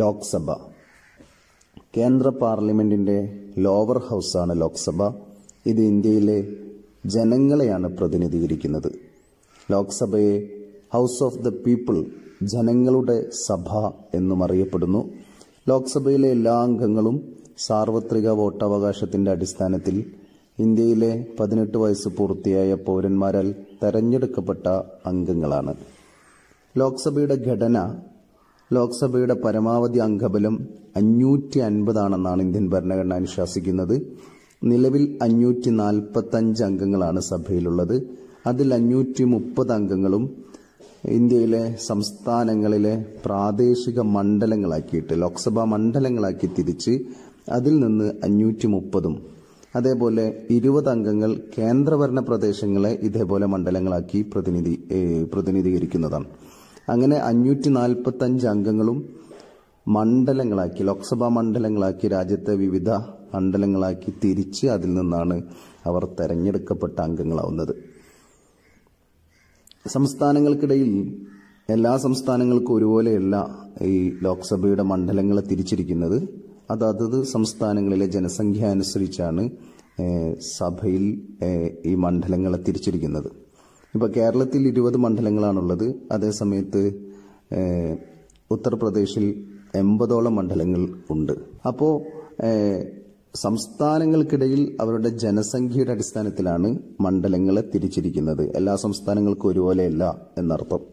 ലോക്സഭ കേന്ദ്ര പാർലമെന്റിന്റെ ലോവർ ഹൗസാണ് ലോക്സഭ ഇത് ഇന്ത്യയിലെ ജനങ്ങളെയാണ് പ്രതിനിധീകരിക്കുന്നത് ലോക്സഭയെ ഹൗസ് ഓഫ് ദ പീപ്പിൾ ജനങ്ങളുടെ സഭ എന്നും അറിയപ്പെടുന്നു ലോക്സഭയിലെ എല്ലാ അംഗങ്ങളും സാർവത്രിക വോട്ടവകാശത്തിന്റെ അടിസ്ഥാനത്തിൽ ഇന്ത്യയിലെ പതിനെട്ട് വയസ്സ് പൂർത്തിയായ പൗരന്മാരാൽ തെരഞ്ഞെടുക്കപ്പെട്ട അംഗങ്ങളാണ് ലോക്സഭയുടെ ഘടന ലോക്സഭയുടെ പരമാവധി അംഗബലം അഞ്ഞൂറ്റി അൻപതാണെന്നാണ് ഇന്ത്യൻ ഭരണഘടന അനുശാസിക്കുന്നത് നിലവിൽ അഞ്ഞൂറ്റി നാൽപ്പത്തഞ്ച് അംഗങ്ങളാണ് സഭയിലുള്ളത് അതിൽ അഞ്ഞൂറ്റി മുപ്പത് അംഗങ്ങളും ഇന്ത്യയിലെ സംസ്ഥാനങ്ങളിലെ പ്രാദേശിക മണ്ഡലങ്ങളാക്കിയിട്ട് ലോക്സഭാ മണ്ഡലങ്ങളാക്കി തിരിച്ച് അതിൽ നിന്ന് അഞ്ഞൂറ്റി മുപ്പതും അതേപോലെ ഇരുപത് അംഗങ്ങൾ കേന്ദ്രഭരണ പ്രദേശങ്ങളെ ഇതേപോലെ മണ്ഡലങ്ങളാക്കി പ്രതിനിധി പ്രതിനിധീകരിക്കുന്നതാണ് അങ്ങനെ അഞ്ഞൂറ്റി നാൽപ്പത്തഞ്ച് അംഗങ്ങളും മണ്ഡലങ്ങളാക്കി ലോക്സഭാ മണ്ഡലങ്ങളാക്കി രാജ്യത്തെ വിവിധ മണ്ഡലങ്ങളാക്കി തിരിച്ച് അതിൽ നിന്നാണ് അവർ തെരഞ്ഞെടുക്കപ്പെട്ട അംഗങ്ങളാവുന്നത് സംസ്ഥാനങ്ങൾക്കിടയിൽ എല്ലാ സംസ്ഥാനങ്ങൾക്കും ഒരുപോലെയല്ല ഈ ലോക്സഭയുടെ മണ്ഡലങ്ങളെ തിരിച്ചിരിക്കുന്നത് അതത് സംസ്ഥാനങ്ങളിലെ ജനസംഖ്യ അനുസരിച്ചാണ് സഭയിൽ ഈ മണ്ഡലങ്ങളെ തിരിച്ചിരിക്കുന്നത് ഇപ്പോൾ കേരളത്തിൽ ഇരുപത് മണ്ഡലങ്ങളാണുള്ളത് അതേസമയത്ത് ഉത്തർപ്രദേശിൽ എൺപതോളം മണ്ഡലങ്ങൾ ഉണ്ട് അപ്പോൾ സംസ്ഥാനങ്ങൾക്കിടയിൽ അവരുടെ ജനസംഖ്യയുടെ അടിസ്ഥാനത്തിലാണ് മണ്ഡലങ്ങളെ തിരിച്ചിരിക്കുന്നത് എല്ലാ സംസ്ഥാനങ്ങൾക്കും ഒരുപോലെയല്ല എന്നർത്ഥം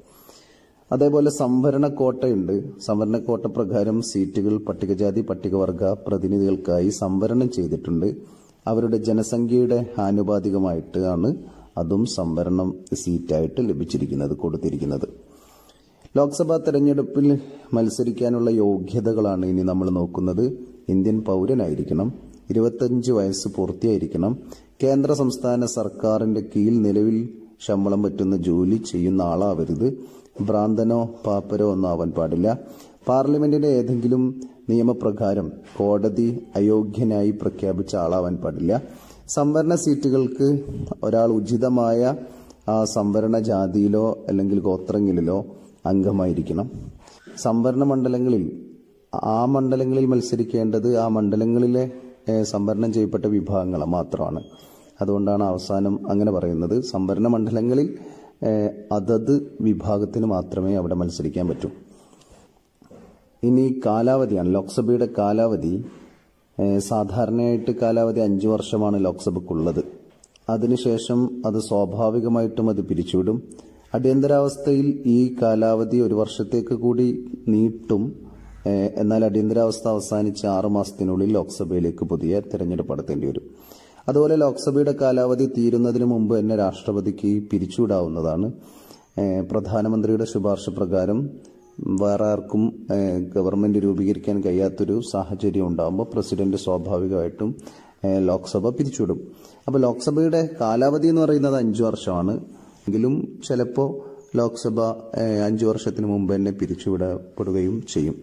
അതേപോലെ സംവരണ കോട്ടയുണ്ട് സംവരണ കോട്ട പ്രകാരം സീറ്റുകൾ പട്ടികജാതി പട്ടികവർഗ പ്രതിനിധികൾക്കായി സംവരണം ചെയ്തിട്ടുണ്ട് അവരുടെ ജനസംഖ്യയുടെ ആനുപാതികമായിട്ടാണ് അതും സംവരണം സീറ്റായിട്ട് ലഭിച്ചിരിക്കുന്നത് കൊടുത്തിരിക്കുന്നത് ലോക്സഭാ തെരഞ്ഞെടുപ്പിൽ മത്സരിക്കാനുള്ള യോഗ്യതകളാണ് ഇനി നമ്മൾ നോക്കുന്നത് ഇന്ത്യൻ പൗരനായിരിക്കണം ഇരുപത്തഞ്ച് വയസ്സ് പൂർത്തിയായിരിക്കണം കേന്ദ്ര സംസ്ഥാന സർക്കാരിന്റെ കീഴിൽ നിലവിൽ ശമ്പളം പറ്റുന്ന ജോലി ചെയ്യുന്ന ആളാവരുത് ഭ്രാന്തനോ പാപ്പരോ ഒന്നും ആവാൻ പാടില്ല പാർലമെന്റിന്റെ ഏതെങ്കിലും നിയമപ്രകാരം കോടതി അയോഗ്യനായി പ്രഖ്യാപിച്ച ആളാവാൻ പാടില്ല സംവരണ സീറ്റുകൾക്ക് ഒരാൾ ഉചിതമായ സംവരണ ജാതിയിലോ അല്ലെങ്കിൽ ഗോത്രങ്ങളിലോ അംഗമായിരിക്കണം സംവരണ മണ്ഡലങ്ങളിൽ ആ മണ്ഡലങ്ങളിൽ മത്സരിക്കേണ്ടത് ആ മണ്ഡലങ്ങളിലെ സംവരണം ചെയ്യപ്പെട്ട വിഭാഗങ്ങളെ മാത്രമാണ് അതുകൊണ്ടാണ് അവസാനം അങ്ങനെ പറയുന്നത് സംവരണ മണ്ഡലങ്ങളിൽ അതത് വിഭാഗത്തിന് മാത്രമേ അവിടെ മത്സരിക്കാൻ പറ്റൂ ഇനി കാലാവധിയാണ് ലോക്സഭയുടെ കാലാവധി സാധാരണയായിട്ട് കാലാവധി അഞ്ചു വർഷമാണ് ലോക്സഭയ്ക്കുള്ളത് അതിനുശേഷം അത് സ്വാഭാവികമായിട്ടും അത് പിരിച്ചുവിടും അടിയന്തരാവസ്ഥയിൽ ഈ കാലാവധി ഒരു വർഷത്തേക്ക് കൂടി നീട്ടും എന്നാൽ അടിയന്തരാവസ്ഥ അവസാനിച്ച് ആറു മാസത്തിനുള്ളിൽ ലോക്സഭയിലേക്ക് പുതിയ തെരഞ്ഞെടുപ്പ് നടത്തേണ്ടി വരും അതുപോലെ ലോക്സഭയുടെ കാലാവധി തീരുന്നതിന് മുമ്പ് തന്നെ രാഷ്ട്രപതിക്ക് പിരിച്ചുവിടാവുന്നതാണ് പ്രധാനമന്ത്രിയുടെ ശുപാർശ പ്രകാരം വേറെ ആർക്കും ഗവൺമെന്റ് രൂപീകരിക്കാൻ കഴിയാത്തൊരു സാഹചര്യം ഉണ്ടാകുമ്പോൾ പ്രസിഡന്റ് സ്വാഭാവികമായിട്ടും ലോക്സഭ പിരിച്ചുവിടും അപ്പോൾ ലോക്സഭയുടെ കാലാവധി എന്ന് പറയുന്നത് അഞ്ചു വർഷമാണ് എങ്കിലും ചിലപ്പോൾ ലോക്സഭ അഞ്ചു വർഷത്തിന് മുമ്പ് തന്നെ പിരിച്ചുവിടപ്പെടുകയും ചെയ്യും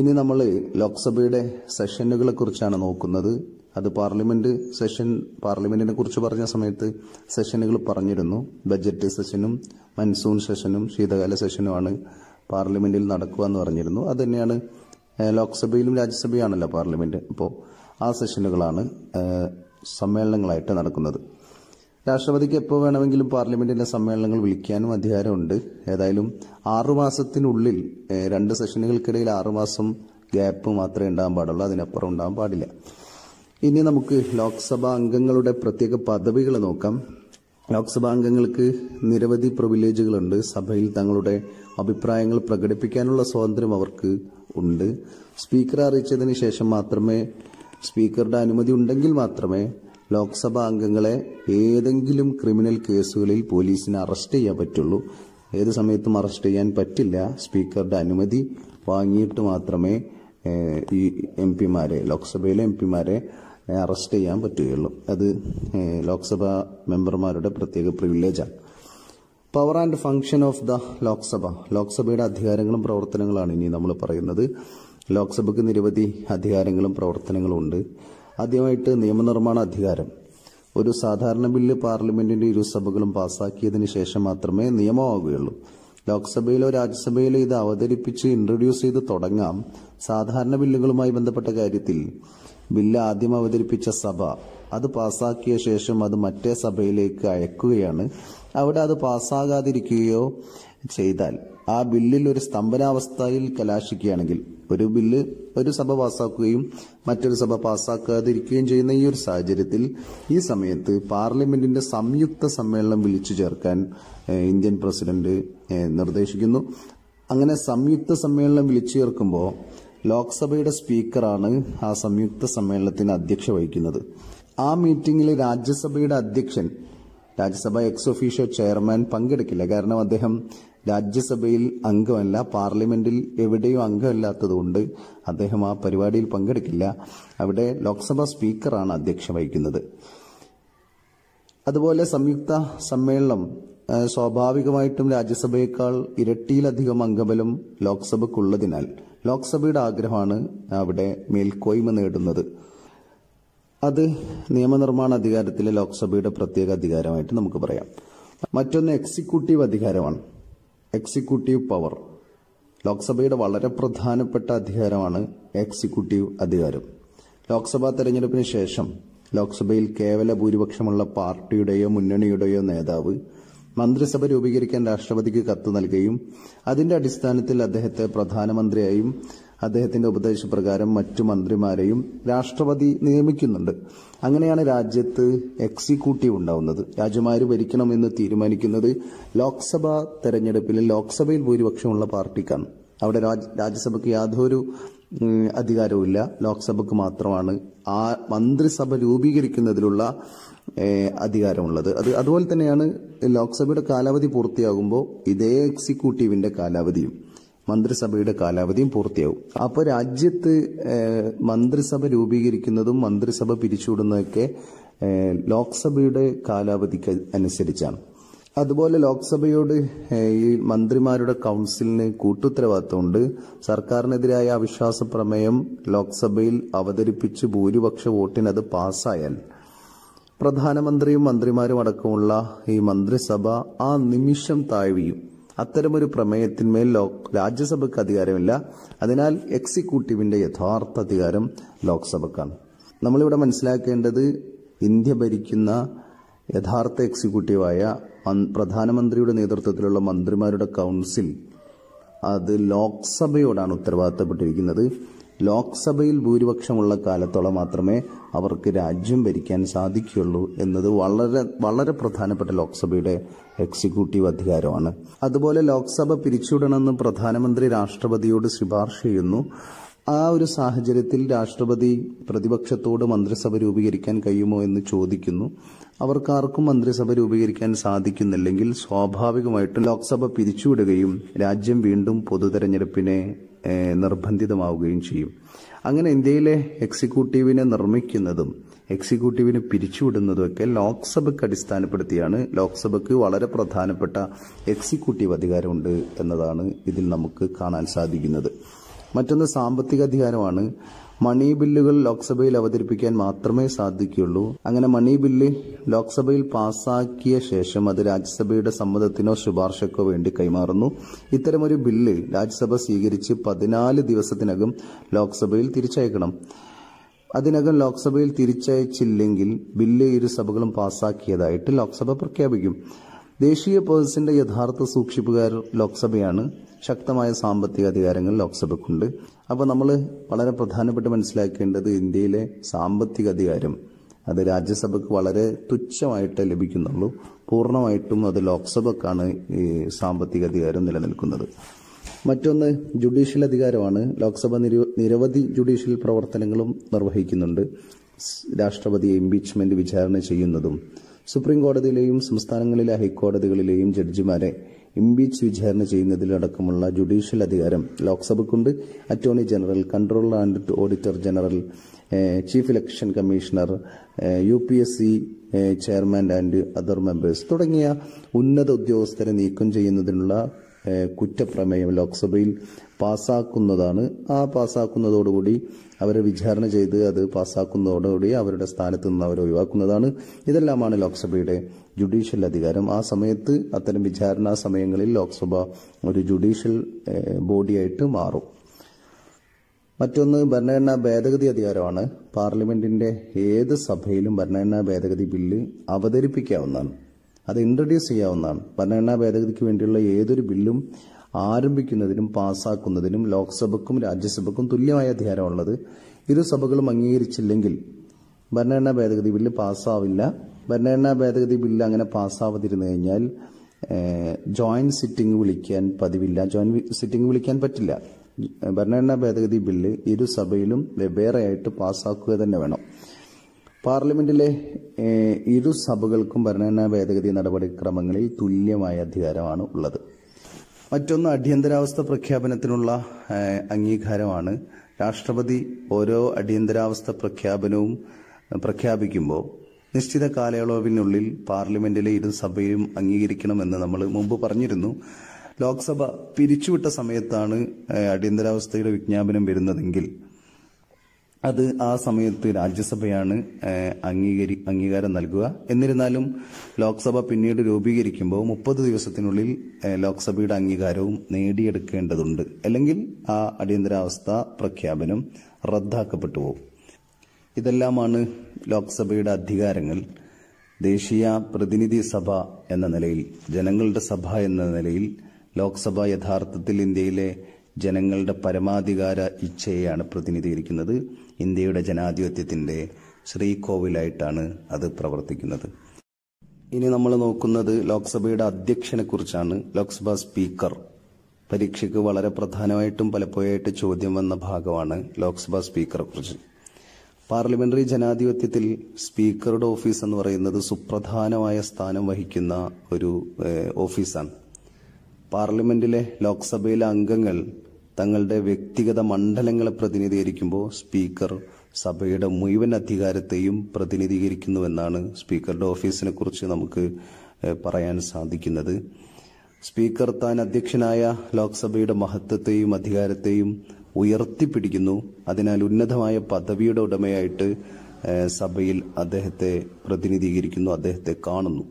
ഇനി നമ്മൾ ലോക്സഭയുടെ സെഷനുകളെ കുറിച്ചാണ് നോക്കുന്നത് അത് പാർലമെന്റ് സെഷൻ പാർലമെന്റിനെ കുറിച്ച് പറഞ്ഞ സമയത്ത് സെഷനുകൾ പറഞ്ഞിരുന്നു ബജറ്റ് സെഷനും മൺസൂൺ സെഷനും ശീതകാല സെഷനുമാണ് പാർലമെന്റിൽ നടക്കുക എന്ന് പറഞ്ഞിരുന്നു അത് തന്നെയാണ് ലോക്സഭയിലും രാജ്യസഭയാണല്ലോ പാർലമെന്റ് അപ്പോൾ ആ സെഷനുകളാണ് സമ്മേളനങ്ങളായിട്ട് നടക്കുന്നത് രാഷ്ട്രപതിക്ക് എപ്പോൾ വേണമെങ്കിലും പാർലമെന്റിന്റെ സമ്മേളനങ്ങൾ വിളിക്കാനും അധികാരമുണ്ട് ഏതായാലും ആറുമാസത്തിനുള്ളിൽ രണ്ട് സെഷനുകൾക്കിടയിൽ ആറുമാസം ഗ്യാപ്പ് മാത്രമേ ഉണ്ടാകാൻ പാടുള്ളൂ അതിനപ്പുറം ഉണ്ടാകാൻ പാടില്ല ഇനി നമുക്ക് ലോക്സഭാ അംഗങ്ങളുടെ പ്രത്യേക പദവികൾ നോക്കാം ലോക്സഭാ അംഗങ്ങൾക്ക് നിരവധി പ്രിവിലേജുകളുണ്ട് സഭയിൽ തങ്ങളുടെ അഭിപ്രായങ്ങൾ പ്രകടിപ്പിക്കാനുള്ള സ്വാതന്ത്ര്യം അവർക്ക് ഉണ്ട് സ്പീക്കർ അറിയിച്ചതിന് ശേഷം മാത്രമേ സ്പീക്കറുടെ അനുമതി ഉണ്ടെങ്കിൽ മാത്രമേ ലോക്സഭാ അംഗങ്ങളെ ഏതെങ്കിലും ക്രിമിനൽ കേസുകളിൽ പോലീസിനെ അറസ്റ്റ് ചെയ്യാൻ പറ്റുള്ളൂ ഏത് സമയത്തും അറസ്റ്റ് ചെയ്യാൻ പറ്റില്ല സ്പീക്കറുടെ അനുമതി വാങ്ങിയിട്ട് മാത്രമേ ഈ എം പിമാരെ ലോക്സഭയിലെ എം പിമാരെ അറസ്റ്റ് ചെയ്യാൻ പറ്റുകയുള്ളൂ അത് ലോക്സഭാ മെമ്പർമാരുടെ പ്രത്യേക പ്രിവിലേജാണ് power and function of the Lok Sabha ലോക്സഭയുടെ അധികാരങ്ങളും പ്രവർത്തനങ്ങളാണ് ഇനി നമ്മൾ പറയുന്നത് ലോക്സഭയ്ക്ക് നിരവധി അധികാരങ്ങളും പ്രവർത്തനങ്ങളും ഉണ്ട് ആദ്യമായിട്ട് നിയമനിർമ്മാണ അധികാരം ഒരു സാധാരണ ബില്ല് പാർലമെന്റിന്റെ ഇരു സഭകളും പാസാക്കിയതിന് ശേഷം മാത്രമേ നിയമമാവുകയുള്ളൂ ലോക്സഭയിലോ രാജ്യസഭയിലോ ഇത് അവതരിപ്പിച്ച് ഇൻട്രൊഡ്യൂസ് ചെയ്ത് തുടങ്ങാം സാധാരണ ബില്ലുകളുമായി ബന്ധപ്പെട്ട കാര്യത്തിൽ ബില്ല് ആദ്യം അവതരിപ്പിച്ച സഭ അത് പാസാക്കിയ ശേഷം അത് മറ്റേ സഭയിലേക്ക് അയക്കുകയാണ് അവിടെ അത് പാസ്സാകാതിരിക്കുകയോ ചെയ്താൽ ആ ബില്ലിൽ ഒരു സ്തംഭനാവസ്ഥയിൽ കലാശിക്കുകയാണെങ്കിൽ ഒരു ബില്ല് ഒരു സഭ പാസ്സാക്കുകയും മറ്റൊരു സഭ പാസ്സാക്കാതിരിക്കുകയും ചെയ്യുന്ന ഈ ഒരു സാഹചര്യത്തിൽ ഈ സമയത്ത് പാർലമെന്റിന്റെ സംയുക്ത സമ്മേളനം വിളിച്ചു ചേർക്കാൻ ഇന്ത്യൻ പ്രസിഡന്റ് നിർദ്ദേശിക്കുന്നു അങ്ങനെ സംയുക്ത സമ്മേളനം വിളിച്ചു ചേർക്കുമ്പോൾ ലോക്സഭയുടെ സ്പീക്കറാണ് ആ സംയുക്ത സമ്മേളനത്തിന് അധ്യക്ഷ വഹിക്കുന്നത് ആ മീറ്റിംഗിൽ രാജ്യസഭയുടെ അധ്യക്ഷൻ രാജ്യസഭ എക്സ് ഒഫീഷ്യോ ചെയർമാൻ പങ്കെടുക്കില്ല കാരണം അദ്ദേഹം രാജ്യസഭയിൽ അംഗമല്ല പാർലമെന്റിൽ എവിടെയും അംഗമല്ലാത്തതുകൊണ്ട് അദ്ദേഹം ആ പരിപാടിയിൽ പങ്കെടുക്കില്ല അവിടെ ലോക്സഭാ സ്പീക്കറാണ് അധ്യക്ഷ വഹിക്കുന്നത് അതുപോലെ സംയുക്ത സമ്മേളനം സ്വാഭാവികമായിട്ടും രാജ്യസഭയേക്കാൾ ഇരട്ടിയിലധികം അംഗബലം ലോക്സഭയ്ക്കുള്ളതിനാൽ ലോക്സഭയുടെ ആഗ്രഹമാണ് അവിടെ മേൽക്കോയ്മ നേടുന്നത് അത് നിയമനിർമ്മാണ അധികാരത്തിലെ ലോക്സഭയുടെ പ്രത്യേക അധികാരമായിട്ട് നമുക്ക് പറയാം മറ്റൊന്ന് എക്സിക്യൂട്ടീവ് അധികാരമാണ് എക്സിക്യൂട്ടീവ് പവർ ലോക്സഭയുടെ വളരെ പ്രധാനപ്പെട്ട അധികാരമാണ് എക്സിക്യൂട്ടീവ് അധികാരം ലോക്സഭാ തെരഞ്ഞെടുപ്പിന് ശേഷം ലോക്സഭയിൽ കേവല ഭൂരിപക്ഷമുള്ള പാർട്ടിയുടെയോ മുന്നണിയുടെയോ നേതാവ് മന്ത്രിസഭ രൂപീകരിക്കാൻ രാഷ്ട്രപതിക്ക് കത്ത് നൽകുകയും അതിന്റെ അടിസ്ഥാനത്തിൽ അദ്ദേഹത്തെ പ്രധാനമന്ത്രിയായും അദ്ദേഹത്തിന്റെ ഉപദേശപ്രകാരം മറ്റു മന്ത്രിമാരെയും രാഷ്ട്രപതി നിയമിക്കുന്നുണ്ട് അങ്ങനെയാണ് രാജ്യത്ത് എക്സിക്യൂട്ടീവ് ഉണ്ടാവുന്നത് രാജ്യമാര് ഭരിക്കണമെന്ന് തീരുമാനിക്കുന്നത് ലോക്സഭാ തെരഞ്ഞെടുപ്പിൽ ലോക്സഭയിൽ ഭൂരിപക്ഷമുള്ള പാർട്ടിക്കാണ് അവിടെ രാജ്യസഭയ്ക്ക് യാതൊരു അധികാരവുമില്ല ലോക്സഭയ്ക്ക് മാത്രമാണ് ആ മന്ത്രിസഭ രൂപീകരിക്കുന്നതിലുള്ള അധികാരമുള്ളത് അത് അതുപോലെ തന്നെയാണ് ലോക്സഭയുടെ കാലാവധി പൂർത്തിയാകുമ്പോൾ ഇതേ എക്സിക്യൂട്ടീവിന്റെ കാലാവധിയും മന്ത്രിസഭയുടെ കാലാവധിയും പൂർത്തിയാവും അപ്പോൾ രാജ്യത്ത് മന്ത്രിസഭ രൂപീകരിക്കുന്നതും മന്ത്രിസഭ പിരിച്ചുവിടുന്നതൊക്കെ ലോക്സഭയുടെ കാലാവധിക്ക് അനുസരിച്ചാണ് അതുപോലെ ലോക്സഭയോട് ഈ മന്ത്രിമാരുടെ കൗൺസിലിന് കൂട്ടുത്തരവാദിത്തമുണ്ട് സർക്കാരിനെതിരായ അവിശ്വാസ പ്രമേയം ലോക്സഭയിൽ അവതരിപ്പിച്ച് ഭൂരിപക്ഷ വോട്ടിന് അത് പാസ്സായാൽ പ്രധാനമന്ത്രിയും മന്ത്രിമാരും അടക്കമുള്ള ഈ മന്ത്രിസഭ ആ നിമിഷം താഴ്വിയും അത്തരമൊരു പ്രമേയത്തിന്മേൽ രാജ്യസഭയ്ക്ക് അധികാരമില്ല അതിനാൽ എക്സിക്യൂട്ടീവിന്റെ യഥാർത്ഥ അധികാരം ലോക്സഭക്കാണ് നമ്മളിവിടെ മനസ്സിലാക്കേണ്ടത് ഇന്ത്യ ഭരിക്കുന്ന യഥാർത്ഥ എക്സിക്യൂട്ടീവായ പ്രധാനമന്ത്രിയുടെ നേതൃത്വത്തിലുള്ള മന്ത്രിമാരുടെ കൗൺസിൽ അത് ലോക്സഭയോടാണ് ഉത്തരവാദിത്തപ്പെട്ടിരിക്കുന്നത് ലോക്സഭയിൽ ഭൂരിപക്ഷമുള്ള കാലത്തോളം മാത്രമേ അവർക്ക് രാജ്യം ഭരിക്കാൻ സാധിക്കുകയുള്ളൂ എന്നത് വളരെ വളരെ പ്രധാനപ്പെട്ട ലോക്സഭയുടെ എക്സിക്യൂട്ടീവ് അധികാരമാണ് അതുപോലെ ലോക്സഭ പിരിച്ചുവിടണമെന്ന് പ്രധാനമന്ത്രി രാഷ്ട്രപതിയോട് ശുപാർശ ചെയ്യുന്നു ആ ഒരു സാഹചര്യത്തിൽ രാഷ്ട്രപതി പ്രതിപക്ഷത്തോട് മന്ത്രിസഭ രൂപീകരിക്കാൻ കഴിയുമോ എന്ന് ചോദിക്കുന്നു അവർക്കാർക്കും മന്ത്രിസഭ രൂപീകരിക്കാൻ സാധിക്കുന്നില്ലെങ്കിൽ സ്വാഭാവികമായിട്ടും ലോക്സഭ പിരിച്ചുവിടുകയും രാജ്യം വീണ്ടും പൊതുതെരഞ്ഞെടുപ്പിനെ നിർബന്ധിതമാവുകയും ചെയ്യും അങ്ങനെ ഇന്ത്യയിലെ എക്സിക്യൂട്ടീവിനെ നിർമ്മിക്കുന്നതും എക്സിക്യൂട്ടീവിനെ പിരിച്ചുവിടുന്നതുമൊക്കെ ലോക്സഭയ്ക്ക് അടിസ്ഥാനപ്പെടുത്തിയാണ് ലോക്സഭയ്ക്ക് വളരെ പ്രധാനപ്പെട്ട എക്സിക്യൂട്ടീവ് അധികാരമുണ്ട് എന്നതാണ് ഇതിൽ നമുക്ക് കാണാൻ സാധിക്കുന്നത് മറ്റൊന്ന് സാമ്പത്തിക അധികാരമാണ് മണി ബില്ലുകൾ ലോക്സഭയിൽ അവതരിപ്പിക്കാൻ മാത്രമേ സാധിക്കുകയുള്ളൂ അങ്ങനെ മണി ബില്ല് ലോക്സഭയിൽ പാസാക്കിയ ശേഷം അത് രാജ്യസഭയുടെ സമ്മതത്തിനോ ശുപാർശക്കോ വേണ്ടി കൈമാറുന്നു ഇത്തരമൊരു ബില്ല് രാജ്യസഭ സ്വീകരിച്ച് പതിനാല് ദിവസത്തിനകം ലോക്സഭയിൽ തിരിച്ചയക്കണം അതിനകം ലോക്സഭയിൽ തിരിച്ചയച്ചില്ലെങ്കിൽ ബില്ല് ഇരുസഭകളും പാസാക്കിയതായിട്ട് ലോക്സഭ പ്രഖ്യാപിക്കും ദേശീയ പോലീസിന്റെ യഥാർത്ഥ സൂക്ഷിപ്പുകാർ ലോക്സഭയാണ് ശക്തമായ സാമ്പത്തിക അധികാരങ്ങൾ ലോക്സഭയ്ക്കുണ്ട് അപ്പോൾ നമ്മൾ വളരെ പ്രധാനപ്പെട്ട് മനസ്സിലാക്കേണ്ടത് ഇന്ത്യയിലെ സാമ്പത്തിക അധികാരം അത് രാജ്യസഭയ്ക്ക് വളരെ തുച്ഛമായിട്ട് ലഭിക്കുന്നുള്ളൂ പൂർണ്ണമായിട്ടും അത് ലോക്സഭക്കാണ് ഈ സാമ്പത്തിക അധികാരം നിലനിൽക്കുന്നത് മറ്റൊന്ന് ജുഡീഷ്യൽ അധികാരമാണ് ലോക്സഭ നിരവധി ജുഡീഷ്യൽ പ്രവർത്തനങ്ങളും നിർവഹിക്കുന്നുണ്ട് രാഷ്ട്രപതിയെ ഇംപീച്ച്മെന്റ് വിചാരണ ചെയ്യുന്നതും സുപ്രീം കോടതിയിലെയും സംസ്ഥാനങ്ങളിലെ ഹൈക്കോടതികളിലെയും ജഡ്ജിമാരെ ഇംപീച്ച് വിചാരണ ചെയ്യുന്നതിലടക്കമുള്ള ജുഡീഷ്യൽ അധികാരം ലോക്സഭയ്ക്കുണ്ട് attorney general controller and auditor general chief election commissioner U P S C chairman and other members തുടങ്ങിയ ഉന്നത ഉദ്യോഗസ്ഥരെ നീക്കം ചെയ്യുന്നതിനുള്ള കുറ്റപ്രമേയം ലോക്സഭയിൽ പാസാക്കുന്നതാണ് ആ പാസാക്കുന്നതോടുകൂടി അവരെ വിചാരണ ചെയ്ത് അത് പാസാക്കുന്നതോടുകൂടി അവരുടെ സ്ഥാനത്ത് നിന്ന് അവരെ ഒഴിവാക്കുന്നതാണ് ഇതെല്ലാമാണ് ലോക്സഭയുടെ ജുഡീഷ്യൽ അധികാരം ആ സമയത്ത് അത്തരം വിചാരണാ സമയങ്ങളിൽ ലോക്സഭ ഒരു ജുഡീഷ്യൽ ബോഡിയായിട്ട് മാറും മറ്റൊന്ന് ഭരണഘടനാ ഭേദഗതി അധികാരമാണ് പാർലമെന്റിന്റെ ഏത് സഭയിലും ഭരണഘടനാ ഭേദഗതി ബില്ല് അവതരിപ്പിക്കാവുന്നതാണ് അത് ഇൻട്രൊഡ്യൂസ് ചെയ്യാവുന്നതാണ് ഭരണഘടനാ ഭേദഗതിക്ക് വേണ്ടിയുള്ള ഏതൊരു ബില്ലും ആരംഭിക്കുന്നതിനും പാസ്സാക്കുന്നതിനും ലോക്സഭയ്ക്കും രാജ്യസഭയ്ക്കും തുല്യമായ അധികാരമുള്ളത് ഇരു സഭകളും അംഗീകരിച്ചില്ലെങ്കിൽ ഭരണഘടനാ ഭേദഗതി ബില്ല് പാസ്സാവില്ല ഭരണഘടനാ ഭേദഗതി ബില്ല് അങ്ങനെ പാസ്സാവാതിരുന്നു കഴിഞ്ഞാൽ ജോയിന്റ് സിറ്റിംഗ് വിളിക്കാൻ പതിവില്ല ജോയിന്റ് സിറ്റിംഗ് വിളിക്കാൻ പറ്റില്ല ഭരണഘടനാ ഭേദഗതി ബില്ല് ഇരു സഭയിലും വെവ്വേറെയായിട്ട് പാസ്സാക്കുക തന്നെ വേണം പാർലമെന്റിലെ ഇരു സഭകൾക്കും ഭരണഘടനാ ഭേദഗതി നടപടിക്രമങ്ങളിൽ തുല്യമായ അധികാരമാണ് ഉള്ളത് മറ്റൊന്ന് അടിയന്തരാവസ്ഥ പ്രഖ്യാപനത്തിനുള്ള അംഗീകാരമാണ് രാഷ്ട്രപതി ഓരോ അടിയന്തരാവസ്ഥ പ്രഖ്യാപനവും പ്രഖ്യാപിക്കുമ്പോൾ നിശ്ചിത കാലയളവിനുള്ളിൽ പാർലമെന്റിലെ ഇരു സഭയും അംഗീകരിക്കണമെന്ന് നമ്മൾ മുമ്പ് പറഞ്ഞിരുന്നു ലോക്സഭ പിരിച്ചുവിട്ട സമയത്താണ് അടിയന്തരാവസ്ഥയുടെ വിജ്ഞാപനം വരുന്നതെങ്കിൽ അത് ആ സമയത്ത് രാജ്യസഭയാണ് അംഗീകരി അംഗീകാരം നൽകുക എന്നിരുന്നാലും ലോക്സഭ പിന്നീട് രൂപീകരിക്കുമ്പോൾ മുപ്പത് ദിവസത്തിനുള്ളിൽ ലോക്സഭയുടെ അംഗീകാരവും നേടിയെടുക്കേണ്ടതുണ്ട് അല്ലെങ്കിൽ ആ അടിയന്തരാവസ്ഥ പ്രഖ്യാപനം റദ്ദാക്കപ്പെട്ടു പോകും ഇതെല്ലാമാണ് ലോക്സഭയുടെ അധികാരങ്ങൾ ദേശീയ പ്രതിനിധി സഭ എന്ന നിലയിൽ ജനങ്ങളുടെ സഭ എന്ന നിലയിൽ ലോക്സഭ യഥാർത്ഥത്തിൽ ഇന്ത്യയിലെ ജനങ്ങളുടെ പരമാധികാര ഇച്ഛയെയാണ് പ്രതിനിധീകരിക്കുന്നത് ഇന്ത്യയുടെ ജനാധിപത്യത്തിൻ്റെ ശ്രീകോവിലായിട്ടാണ് അത് പ്രവർത്തിക്കുന്നത് ഇനി നമ്മൾ നോക്കുന്നത് ലോക്സഭയുടെ അധ്യക്ഷനെ കുറിച്ചാണ് ലോക്സഭാ സ്പീക്കർ പരീക്ഷയ്ക്ക് വളരെ പ്രധാനമായിട്ടും പലപ്പോഴായിട്ട് ചോദ്യം വന്ന ഭാഗമാണ് ലോക്സഭാ സ്പീക്കറെ കുറിച്ച് പാർലമെന്ററി ജനാധിപത്യത്തിൽ സ്പീക്കറുടെ ഓഫീസ് എന്ന് പറയുന്നത് സുപ്രധാനമായ സ്ഥാനം വഹിക്കുന്ന ഒരു ഓഫീസാണ് പാർലമെന്റിലെ ലോക്സഭയിലെ അംഗങ്ങൾ തങ്ങളുടെ വ്യക്തിഗത മണ്ഡലങ്ങളെ പ്രതിനിധീകരിക്കുമ്പോൾ സ്പീക്കർ സഭയുടെ മുഴുവൻ അധികാരത്തെയും പ്രതിനിധീകരിക്കുന്നുവെന്നാണ് സ്പീക്കറുടെ ഓഫീസിനെ കുറിച്ച് നമുക്ക് പറയാൻ സാധിക്കുന്നത് സ്പീക്കർ താൻ അധ്യക്ഷനായ ലോക്സഭയുടെ മഹത്വത്തെയും അധികാരത്തെയും ഉയർത്തിപ്പിടിക്കുന്നു അതിനാൽ ഉന്നതമായ പദവിയുടെ ഉടമയായിട്ട് സഭയിൽ അദ്ദേഹത്തെ പ്രതിനിധീകരിക്കുന്നു അദ്ദേഹത്തെ കാണുന്നു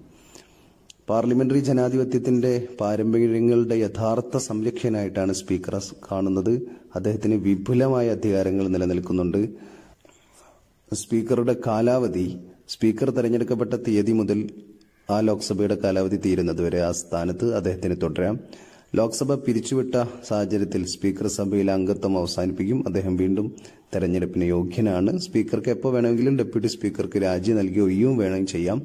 പാർലമെന്ററി ജനാധിപത്യത്തിന്റെ പാരമ്പര്യങ്ങളുടെ യഥാർത്ഥ സംരക്ഷകനായിട്ടാണ് സ്പീക്കർ കാണുന്നത് അദ്ദേഹത്തിന് വിപുലമായ അധികാരങ്ങൾ നിലനിൽക്കുന്നുണ്ട് സ്പീക്കറുടെ കാലാവധി സ്പീക്കർ തെരഞ്ഞെടുക്കപ്പെട്ട തീയതി മുതൽ ആ ലോക്സഭയുടെ കാലാവധി തീരുന്നതുവരെ ആ സ്ഥാനത്ത് അദ്ദേഹത്തിന് തുടരാം ലോക്സഭ പിരിച്ചുവിട്ട സാഹചര്യത്തിൽ സ്പീക്കർ സഭയിൽ അംഗത്വം അവസാനിപ്പിക്കും അദ്ദേഹം വീണ്ടും തെരഞ്ഞെടുപ്പിന് യോഗ്യനാണ് സ്പീക്കർക്ക് എപ്പോൾ വേണമെങ്കിലും ഡെപ്യൂട്ടി സ്പീക്കർക്ക് രാജി നൽകി ഒഴിയും വേണമെങ്കിൽ ചെയ്യാം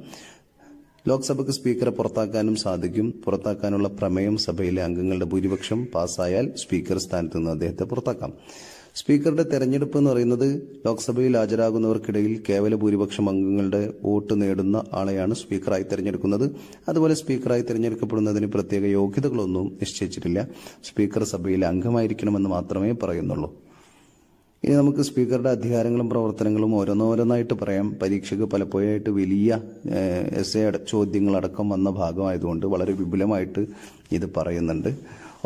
ലോക്സഭയ്ക്ക് സ്പീക്കറെ പുറത്താക്കാനും സാധിക്കും പുറത്താക്കാനുള്ള പ്രമേയം സഭയിലെ അംഗങ്ങളുടെ ഭൂരിപക്ഷം പാസ്സായാൽ സ്പീക്കർ സ്ഥാനത്ത് നിന്ന് അദ്ദേഹത്തെ പുറത്താക്കാം സ്പീക്കറുടെ തെരഞ്ഞെടുപ്പ് എന്ന് പറയുന്നത് ലോക്സഭയിൽ ഹാജരാകുന്നവർക്കിടയിൽ കേവല ഭൂരിപക്ഷം അംഗങ്ങളുടെ വോട്ട് നേടുന്ന ആളെയാണ് സ്പീക്കറായി തെരഞ്ഞെടുക്കുന്നത് അതുപോലെ സ്പീക്കറായി തെരഞ്ഞെടുക്കപ്പെടുന്നതിന് പ്രത്യേക യോഗ്യതകളൊന്നും നിശ്ചയിച്ചിട്ടില്ല സ്പീക്കർ സഭയിലെ അംഗമായിരിക്കണമെന്ന് മാത്രമേ പറയുന്നുള്ളൂ ഇനി നമുക്ക് സ്പീക്കറുടെ അധികാരങ്ങളും പ്രവർത്തനങ്ങളും ഓരോന്നോരോന്നായിട്ട് പറയാം പരീക്ഷയ്ക്ക് പലപ്പോഴായിട്ട് വലിയ എസ് എ ചോദ്യങ്ങളടക്കം വന്ന ഭാഗമായതുകൊണ്ട് വളരെ വിപുലമായിട്ട് ഇത് പറയുന്നുണ്ട്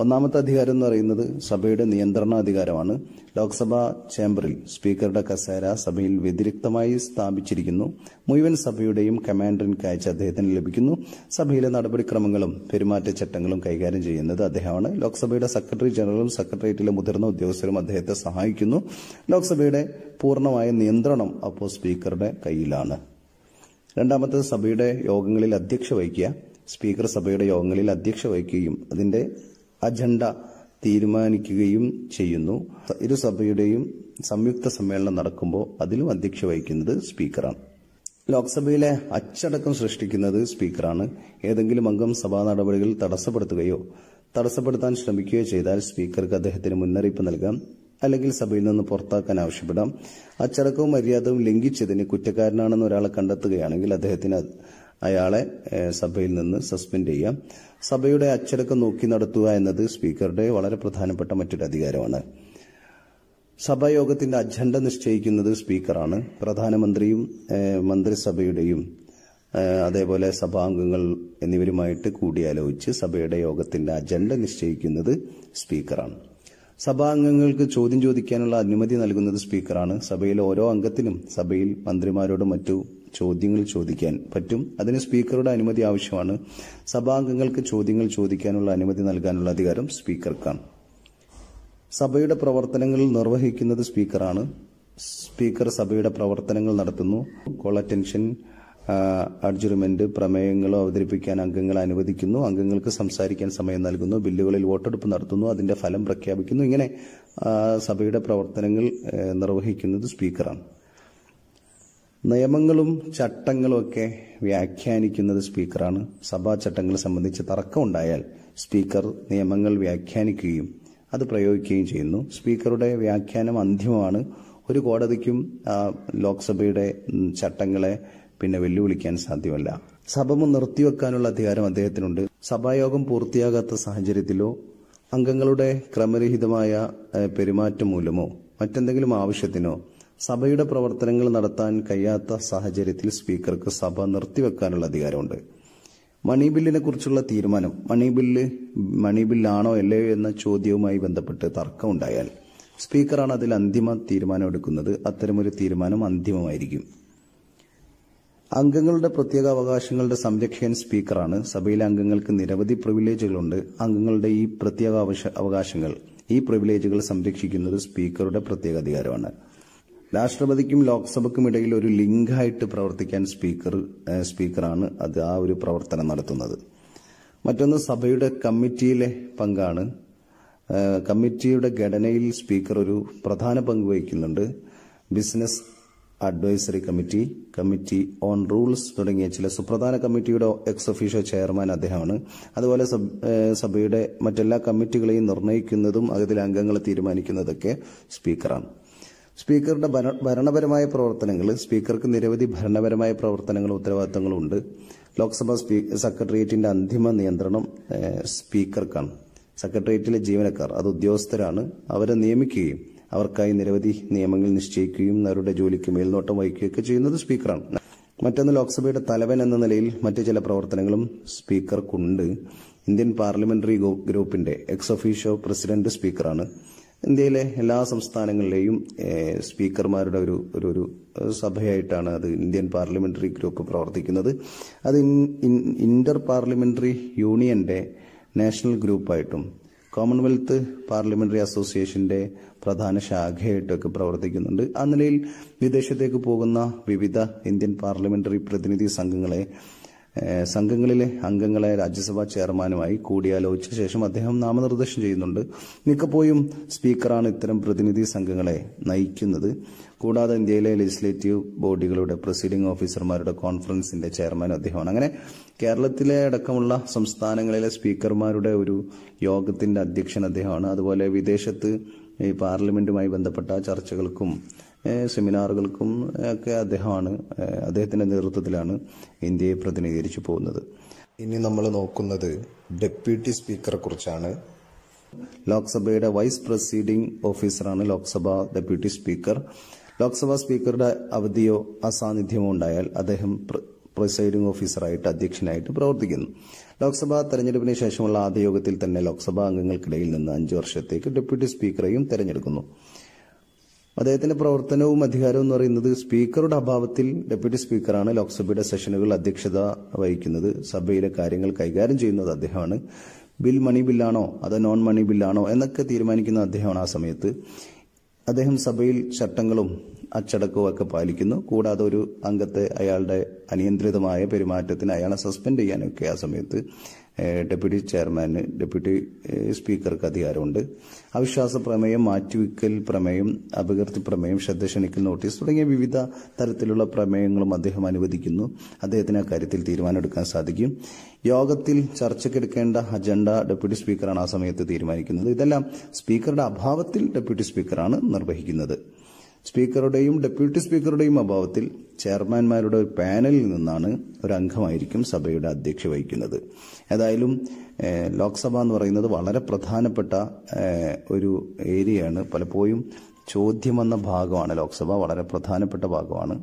ഒന്നാമത്തെ അധികാരം എന്ന് പറയുന്നത് സഭയുടെ നിയന്ത്രണാധികാരമാണ് ലോക്സഭാ ചേംബറിൽ സ്പീക്കറുടെ കസേര സഭയിൽ വ്യതിരിക്തമായി സ്ഥാപിച്ചിരിക്കുന്നു മുഴുവൻ സഭയുടെയും കമാൻഡർ ഇൻ കാഴ്ച അദ്ദേഹത്തിന് ലഭിക്കുന്നു സഭയിലെ നടപടിക്രമങ്ങളും പെരുമാറ്റച്ചട്ടങ്ങളും കൈകാര്യം ചെയ്യുന്നത് അദ്ദേഹമാണ് ലോക്സഭയുടെ സെക്രട്ടറി ജനറലും സെക്രട്ടേറിയറ്റിലെ മുതിർന്ന ഉദ്യോഗസ്ഥരും അദ്ദേഹത്തെ സഹായിക്കുന്നു ലോക്സഭയുടെ പൂർണ്ണമായ നിയന്ത്രണം അപ്പോൾ സ്പീക്കറുടെ കയ്യിലാണ് രണ്ടാമത്തത് സഭയുടെ യോഗങ്ങളിൽ അധ്യക്ഷ വഹിക്കുക സ്പീക്കർ സഭയുടെ യോഗങ്ങളിൽ അധ്യക്ഷ വഹിക്കുകയും അതിന്റെ അജണ്ട തീരുമാനിക്കുകയും ചെയ്യുന്നു ഇരുസഭയുടെയും സംയുക്ത സമ്മേളനം നടക്കുമ്പോൾ അതിലും അധ്യക്ഷ വഹിക്കുന്നത് സ്പീക്കറാണ് ലോക്സഭയിലെ അച്ചടക്കം സൃഷ്ടിക്കുന്നത് സ്പീക്കറാണ് ഏതെങ്കിലും അംഗം സഭാ നടപടികൾ തടസ്സപ്പെടുത്തുകയോ തടസ്സപ്പെടുത്താൻ ശ്രമിക്കുകയോ ചെയ്താൽ സ്പീക്കർക്ക് അദ്ദേഹത്തിന് മുന്നറിയിപ്പ് നൽകാം അല്ലെങ്കിൽ സഭയിൽ നിന്ന് പുറത്താക്കാൻ ആവശ്യപ്പെടാം അച്ചടക്കവും മര്യാദവും ലംഘിച്ചതിന് കുറ്റക്കാരനാണെന്ന് ഒരാളെ കണ്ടെത്തുകയാണെങ്കിൽ അദ്ദേഹത്തിന് അയാളെ സഭയിൽ നിന്ന് സസ്പെൻഡ് ചെയ്യാം സഭയുടെ അച്ചടക്കം നോക്കി നടത്തുക എന്നത് സ്പീക്കറുടെ വളരെ പ്രധാനപ്പെട്ട മറ്റൊരു അധികാരമാണ് സഭായോഗത്തിന്റെ അജണ്ട നിശ്ചയിക്കുന്നത് സ്പീക്കറാണ് പ്രധാനമന്ത്രിയും മന്ത്രിസഭയുടെയും അതേപോലെ സഭാംഗങ്ങൾ എന്നിവരുമായിട്ട് കൂടിയാലോചിച്ച് സഭയുടെ യോഗത്തിന്റെ അജണ്ട നിശ്ചയിക്കുന്നത് സ്പീക്കറാണ് സഭാംഗങ്ങൾക്ക് ചോദ്യം ചോദിക്കാനുള്ള അനുമതി നൽകുന്നത് സ്പീക്കറാണ് സഭയിലെ ഓരോ അംഗത്തിനും സഭയിൽ മന്ത്രിമാരോടും മറ്റു ചോദ്യങ്ങൾ ചോദിക്കാൻ പറ്റും അതിന് സ്പീക്കറുടെ അനുമതി ആവശ്യമാണ് സഭാംഗങ്ങൾക്ക് ചോദ്യങ്ങൾ ചോദിക്കാനുള്ള അനുമതി നൽകാനുള്ള അധികാരം സ്പീക്കർക്കാണ് സഭയുടെ പ്രവർത്തനങ്ങൾ നിർവഹിക്കുന്നത് സ്പീക്കറാണ് സ്പീക്കർ സഭയുടെ പ്രവർത്തനങ്ങൾ നടത്തുന്നു കോൾ അറ്റൻഷൻ അഡ്ജർമെന്റ് പ്രമേയങ്ങളോ അവതരിപ്പിക്കാൻ അംഗങ്ങളെ അനുവദിക്കുന്നു അംഗങ്ങൾക്ക് സംസാരിക്കാൻ സമയം നൽകുന്നു ബില്ലുകളിൽ വോട്ടെടുപ്പ് നടത്തുന്നു അതിന്റെ ഫലം പ്രഖ്യാപിക്കുന്നു ഇങ്ങനെ സഭയുടെ പ്രവർത്തനങ്ങൾ നിർവഹിക്കുന്നത് സ്പീക്കറാണ് നിയമങ്ങളും ചട്ടങ്ങളും ഒക്കെ വ്യാഖ്യാനിക്കുന്നത് സ്പീക്കറാണ് സഭാ ചട്ടങ്ങളെ സംബന്ധിച്ച് തർക്കമുണ്ടായാൽ സ്പീക്കർ നിയമങ്ങൾ വ്യാഖ്യാനിക്കുകയും അത് പ്രയോഗിക്കുകയും ചെയ്യുന്നു സ്പീക്കറുടെ വ്യാഖ്യാനം അന്തിമമാണ് ഒരു കോടതിക്കും ലോക്സഭയുടെ ചട്ടങ്ങളെ പിന്നെ വെല്ലുവിളിക്കാൻ സാധ്യമല്ല സഭമ നിർത്തിവെക്കാനുള്ള അധികാരം അദ്ദേഹത്തിനുണ്ട് സഭായോഗം പൂർത്തിയാകാത്ത സാഹചര്യത്തിലോ അംഗങ്ങളുടെ ക്രമരഹിതമായ പെരുമാറ്റം മൂലമോ മറ്റെന്തെങ്കിലും ആവശ്യത്തിനോ സഭയുടെ പ്രവർത്തനങ്ങൾ നടത്താൻ കഴിയാത്ത സാഹചര്യത്തിൽ സ്പീക്കർക്ക് സഭ നിർത്തിവെക്കാനുള്ള അധികാരമുണ്ട് മണി ബില്ലിനെ കുറിച്ചുള്ള തീരുമാനം മണി ബില്ല് മണി ബില്ലാണോ അല്ലയോ എന്ന ചോദ്യവുമായി ബന്ധപ്പെട്ട് തർക്കമുണ്ടായാൽ സ്പീക്കറാണ് അതിൽ അന്തിമ തീരുമാനം എടുക്കുന്നത് അത്തരമൊരു തീരുമാനം അന്തിമമായിരിക്കും അംഗങ്ങളുടെ പ്രത്യേക അവകാശങ്ങളുടെ സംരക്ഷകൻ സ്പീക്കറാണ് സഭയിലെ അംഗങ്ങൾക്ക് നിരവധി പ്രിവിലേജുകളുണ്ട് അംഗങ്ങളുടെ ഈ പ്രത്യേക അവകാശങ്ങൾ ഈ പ്രിവിലേജുകൾ സംരക്ഷിക്കുന്നത് സ്പീക്കറുടെ പ്രത്യേക അധികാരമാണ് രാഷ്ട്രപതിക്കും ലോക്സഭയ്ക്കും ഇടയിൽ ഒരു ലിങ്കായിട്ട് പ്രവർത്തിക്കാൻ സ്പീക്കർ സ്പീക്കറാണ് അത് ആ ഒരു പ്രവർത്തനം നടത്തുന്നത് മറ്റൊന്ന് സഭയുടെ കമ്മിറ്റിയിലെ പങ്കാണ് കമ്മിറ്റിയുടെ ഘടനയിൽ സ്പീക്കർ ഒരു പ്രധാന പങ്ക് വഹിക്കുന്നുണ്ട് business advisory committee committee on rules തുടങ്ങിയ ചില സുപ്രധാന കമ്മിറ്റിയുടെ എക്സ് ഒഫീഷ്യോ ചെയർമാൻ അദ്ദേഹമാണ് അതുപോലെ സഭയുടെ മറ്റെല്ലാ കമ്മിറ്റികളെയും നിർണ്ണയിക്കുന്നതും അതിലെ അംഗങ്ങളെ തീരുമാനിക്കുന്നതൊക്കെ സ്പീക്കറാണ് സ്പീക്കറുടെ ഭരണപരമായ പ്രവർത്തനങ്ങൾ സ്പീക്കർക്ക് നിരവധി ഭരണപരമായ പ്രവർത്തനങ്ങളും ഉത്തരവാദിത്തങ്ങളും ഉണ്ട് ലോക്സഭാ സ്പീക്കർ സെക്രട്ടേറിയറ്റിന്റെ അന്തിമ നിയന്ത്രണം സ്പീക്കർക്കാണ് സെക്രട്ടേറിയറ്റിലെ ജീവനക്കാർ അത് ഉദ്യോഗസ്ഥരാണ് അവരെ നിയമിക്കുകയും അവർക്കായി നിരവധി നിയമങ്ങൾ നിശ്ചയിക്കുകയും അവരുടെ ജോലിക്ക് മേൽനോട്ടം വഹിക്കുകയൊക്കെ ചെയ്യുന്നത് സ്പീക്കറാണ് മറ്റൊന്ന് ലോക്സഭയുടെ തലവൻ എന്ന നിലയിൽ മറ്റ് ചില പ്രവർത്തനങ്ങളും സ്പീക്കർക്കുണ്ട് ഇന്ത്യൻ പാർലമെന്ററി ഗ്രൂപ്പിന്റെ എക്സ് ഒഫീഷ്യോ പ്രസിഡന്റ് സ്പീക്കറാണ് ഇന്ത്യയിലെ എല്ലാ സംസ്ഥാനങ്ങളിലെയും സ്പീക്കർമാരുടെ ഒരു ഒരു ഒരു സഭയായിട്ടാണ് അത് ഇന്ത്യൻ പാർലമെന്ററി ഗ്രൂപ്പ് പ്രവർത്തിക്കുന്നത് അത് ഇന്റർ പാർലമെന്ററി യൂണിയന്റെ നാഷണൽ ഗ്രൂപ്പായിട്ടും കോമൺവെൽത്ത് പാർലമെന്ററി അസോസിയേഷന്റെ പ്രധാന ശാഖയായിട്ടൊക്കെ പ്രവർത്തിക്കുന്നുണ്ട് ആ നിലയിൽ വിദേശത്തേക്ക് പോകുന്ന വിവിധ ഇന്ത്യൻ പാർലമെന്ററി പ്രതിനിധി സംഘങ്ങളെ സംഘങ്ങളിലെ അംഗങ്ങളെ രാജ്യസഭാ ചെയർമാനുമായി കൂടിയാലോചിച്ച ശേഷം അദ്ദേഹം നാമനിർദ്ദേശം ചെയ്യുന്നുണ്ട് മിക്കപ്പോഴും സ്പീക്കറാണ് ഇത്തരം പ്രതിനിധി സംഘങ്ങളെ നയിക്കുന്നത് കൂടാതെ ഇന്ത്യയിലെ ലെജിസ്ലേറ്റീവ് ബോഡികളുടെ പ്രൊസീഡിംഗ് ഓഫീസർമാരുടെ കോൺഫറൻസിന്റെ ചെയർമാൻ അദ്ദേഹമാണ് അങ്ങനെ കേരളത്തിലെ അടക്കമുള്ള സംസ്ഥാനങ്ങളിലെ സ്പീക്കർമാരുടെ ഒരു യോഗത്തിന്റെ അധ്യക്ഷൻ അദ്ദേഹമാണ് അതുപോലെ വിദേശത്ത് ഈ പാർലമെന്റുമായി ബന്ധപ്പെട്ട ചർച്ചകൾക്കും സെമിനാറുകൾക്കും ഒക്കെ അദ്ദേഹമാണ് അദ്ദേഹത്തിൻ്റെ നേതൃത്വത്തിലാണ് ഇന്ത്യയെ പ്രതിനിധീകരിച്ചു പോകുന്നത് ഇനി നമ്മൾ നോക്കുന്നത് ഡെപ്യൂട്ടി സ്പീക്കറെ കുറിച്ചാണ് ലോക്സഭയുടെ വൈസ് പ്രസീഡിംഗ് ഓഫീസറാണ് ലോക്സഭ ഡെപ്യൂട്ടി സ്പീക്കർ ലോക്സഭാ സ്പീക്കറുടെ അവധിയോ അസാന്നിധ്യമോ ഉണ്ടായാൽ അദ്ദേഹം പ്രിസൈഡിംഗ് ഓഫീസറായിട്ട് അധ്യക്ഷനായിട്ട് പ്രവർത്തിക്കുന്നു ലോക്സഭാ തെരഞ്ഞെടുപ്പിന് ശേഷമുള്ള ആദ്യ യോഗത്തിൽ തന്നെ ലോക്സഭാ അംഗങ്ങൾക്കിടയിൽ നിന്ന് അഞ്ചു വർഷത്തേക്ക് ഡെപ്യൂട്ടി സ്പീക്കറെയും തെരഞ്ഞെടുക്കുന്നു അദ്ദേഹത്തിന്റെ പ്രവർത്തനവും അധികാരവും എന്ന് പറയുന്നത് സ്പീക്കറുടെ അഭാവത്തിൽ ഡെപ്യൂട്ടി സ്പീക്കറാണ് ലോക്സഭയുടെ സെഷനുകൾ അധ്യക്ഷത വഹിക്കുന്നത് സഭയിലെ കാര്യങ്ങൾ കൈകാര്യം ചെയ്യുന്നത് അദ്ദേഹമാണ് ബിൽ മണി ബില്ലാണോ അതോ നോൺ മണി ബില്ലാണോ എന്നൊക്കെ തീരുമാനിക്കുന്ന അദ്ദേഹമാണ് ആ സമയത്ത് അദ്ദേഹം സഭയിൽ ചട്ടങ്ങളും അച്ചടക്കവും ഒക്കെ പാലിക്കുന്നു കൂടാതെ ഒരു അംഗത്തെ അയാളുടെ അനിയന്ത്രിതമായ പെരുമാറ്റത്തിന് അയാളെ സസ്പെൻഡ് ചെയ്യാനൊക്കെ ആ സമയത്ത് ഡെപ്യൂട്ടി ചെയർമാന് ഡെപ്യൂട്ടി സ്പീക്കർക്ക് അധികാരമുണ്ട് അവിശ്വാസ പ്രമേയം മാറ്റിവെക്കൽ പ്രമേയം അപകീർത്തി പ്രമേയം ശ്രദ്ധ ക്ഷണിക്കൽ നോട്ടീസ് തുടങ്ങിയ വിവിധ തരത്തിലുള്ള പ്രമേയങ്ങളും അദ്ദേഹം അനുവദിക്കുന്നു അദ്ദേഹത്തിന് അക്കാര്യത്തിൽ തീരുമാനമെടുക്കാൻ സാധിക്കും യോഗത്തിൽ ചർച്ചയ്ക്കെടുക്കേണ്ട അജണ്ട ഡെപ്യൂട്ടി സ്പീക്കറാണ് ആ സമയത്ത് തീരുമാനിക്കുന്നത് ഇതെല്ലാം സ്പീക്കറുടെ അഭാവത്തിൽ ഡെപ്യൂട്ടി സ്പീക്കറാണ് നിർവഹിക്കുന്നത് സ്പീക്കറുടെയും ഡെപ്യൂട്ടി സ്പീക്കറുടെയും അഭാവത്തിൽ ചെയർമാൻമാരുടെ ഒരു പാനലിൽ നിന്നാണ് ഒരു അംഗമായിരിക്കും സഭയുടെ അധ്യക്ഷ വഹിക്കുന്നത് ഏതായാലും ലോക്സഭ എന്ന് പറയുന്നത് വളരെ പ്രധാനപ്പെട്ട ഒരു ഏരിയയാണ് പലപ്പോഴും ചോദ്യം വന്ന ഭാഗമാണ് ലോക്സഭ വളരെ പ്രധാനപ്പെട്ട ഭാഗമാണ്